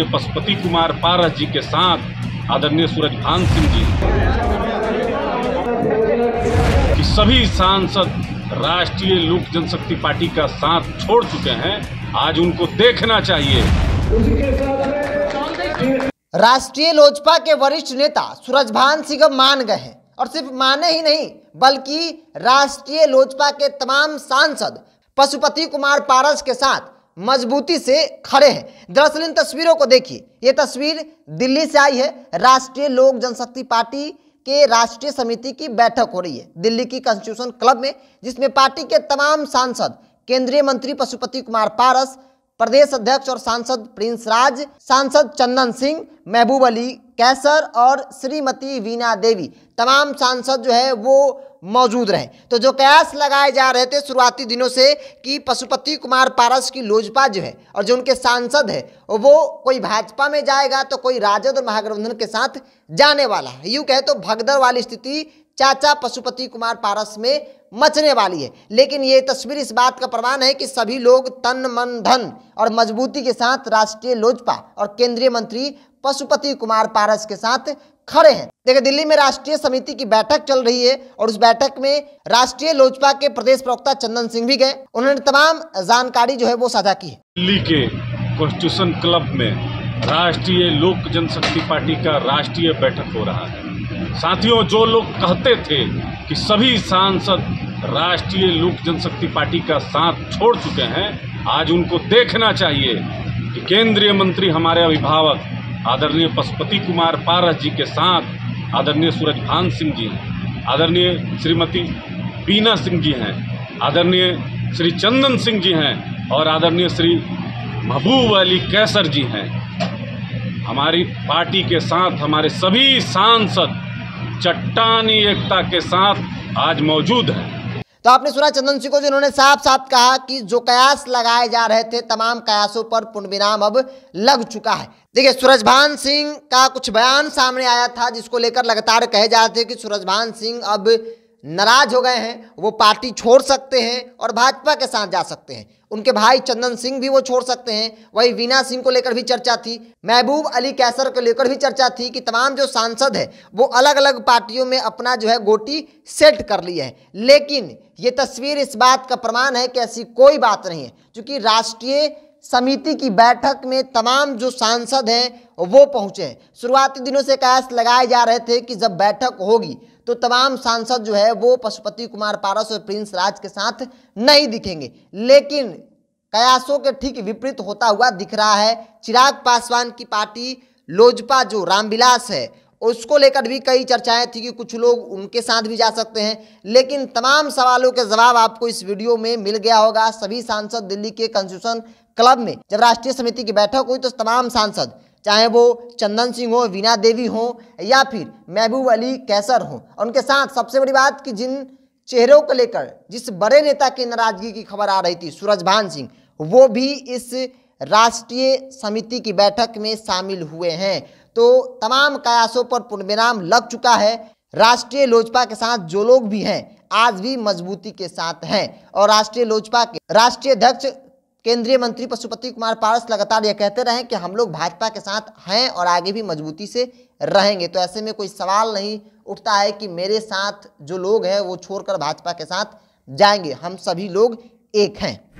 पशुपति कुमार पारस जी के साथ आदरणीय सूरज भान सिंह जी कि सभी सांसद राष्ट्रीय लोक जनशक्ति पार्टी का साथ छोड़ चुके हैं आज उनको देखना चाहिए राष्ट्रीय लोजपा के वरिष्ठ नेता सूरज भान सिंह अब मान गए हैं और सिर्फ माने ही नहीं बल्कि राष्ट्रीय लोजपा के तमाम सांसद पशुपति कुमार पारस के साथ मजबूती से खड़े हैं दरअसल इन तस्वीरों को देखिए ये तस्वीर दिल्ली से आई है राष्ट्रीय लोक जनशक्ति पार्टी के राष्ट्रीय समिति की बैठक हो रही है दिल्ली की कॉन्स्टिट्यूशन क्लब में जिसमें पार्टी के तमाम सांसद केंद्रीय मंत्री पशुपति कुमार पारस प्रदेश अध्यक्ष और सांसद प्रिंस राज सांसद चंदन सिंह महबूब अली कैसर और श्रीमती वीना देवी तमाम सांसद जो है वो मौजूद रहे तो जो कयास लगाए जा रहे थे शुरुआती दिनों से कि पशुपति कुमार पारस की लोजपा जो है और जो उनके सांसद है वो कोई भाजपा में जाएगा तो कोई राजद और महागठबंधन के साथ जाने वाला है यूँ कहे तो भगदड़ वाली स्थिति चाचा पशुपति कुमार पारस में मचने वाली है लेकिन ये तस्वीर इस बात का प्रमाण है कि सभी लोग तन मन धन और मजबूती के साथ राष्ट्रीय लोजपा और केंद्रीय मंत्री पशुपति कुमार पारस के साथ खड़े हैं देखिए दिल्ली में राष्ट्रीय समिति की बैठक चल रही है और उस बैठक में राष्ट्रीय लोजपा के प्रदेश प्रवक्ता चंदन सिंह भी गए उन्होंने तमाम जानकारी जो है वो साझा की है दिल्ली के कॉन्स्टिट्यूशन क्लब में राष्ट्रीय लोक जनशक्ति पार्टी का राष्ट्रीय बैठक हो रहा है साथियों जो लोग कहते थे कि सभी सांसद राष्ट्रीय लोक जनशक्ति पार्टी का साथ छोड़ चुके हैं आज उनको देखना चाहिए कि केंद्रीय मंत्री हमारे अभिभावक आदरणीय पशुपति कुमार पारस जी के साथ आदरणीय सूरज भान सिंह जी हैं आदरणीय श्रीमती बीना सिंह जी हैं आदरणीय श्री चंदन सिंह जी हैं और आदरणीय श्री महबूब अली कैसर जी हैं हमारी पार्टी के साथ हमारे सभी सांसद चट्टानी एकता के साथ आज मौजूद है तो आपने सुना चंदन सिंह को जिन्होंने साफ साफ कहा कि जो कयास लगाए जा रहे थे तमाम कयासों पर विराम अब लग चुका है देखिए सूरजभान सिंह का कुछ बयान सामने आया था जिसको लेकर लगातार कहे जा रहे थे कि सूरजभान सिंह अब नाराज हो गए हैं वो पार्टी छोड़ सकते हैं और भाजपा के साथ जा सकते हैं उनके भाई चंदन सिंह भी वो छोड़ सकते हैं वही वीना सिंह को लेकर भी चर्चा थी महबूब अली कैसर को लेकर भी चर्चा थी कि तमाम जो सांसद है वो अलग अलग पार्टियों में अपना जो है गोटी सेट कर लिए है लेकिन ये तस्वीर इस बात का प्रमाण है कि ऐसी कोई बात नहीं है क्योंकि राष्ट्रीय समिति की बैठक में तमाम जो सांसद हैं वो पहुंचे हैं शुरुआती दिनों से कयास लगाए जा रहे थे कि जब बैठक होगी तो तमाम सांसद जो है वो पशुपति कुमार पारस और प्रिंस राज के साथ नहीं दिखेंगे लेकिन कयासों के ठीक विपरीत होता हुआ दिख रहा है चिराग पासवान की पार्टी लोजपा जो रामविलास है उसको लेकर भी कई चर्चाएं थी कि कुछ लोग उनके साथ भी जा सकते हैं लेकिन तमाम सवालों के जवाब आपको इस वीडियो में मिल गया होगा सभी सांसद दिल्ली के कंस्टिट्यूशन क्लब में जब राष्ट्रीय समिति की बैठक हुई तो तमाम सांसद चाहे वो चंदन सिंह हो वीना देवी हो या फिर महबूब अली कैसर हो और उनके साथ सबसे बड़ी बात कि जिन चेहरों को लेकर जिस बड़े नेता की नाराजगी की खबर आ रही थी सूरजभान सिंह वो भी इस राष्ट्रीय समिति की बैठक में शामिल हुए हैं तो तमाम कयासों पर पुनर्विराम लग चुका है राष्ट्रीय लोजपा के साथ जो लोग भी हैं आज भी मजबूती के साथ हैं और राष्ट्रीय लोजपा के राष्ट्रीय अध्यक्ष केंद्रीय मंत्री पशुपति कुमार पारस लगातार ये कहते रहे कि हम लोग भाजपा के साथ हैं और आगे भी मजबूती से रहेंगे तो ऐसे में कोई सवाल नहीं उठता है कि मेरे साथ जो लोग हैं वो छोड़कर भाजपा के साथ जाएंगे हम सभी लोग एक हैं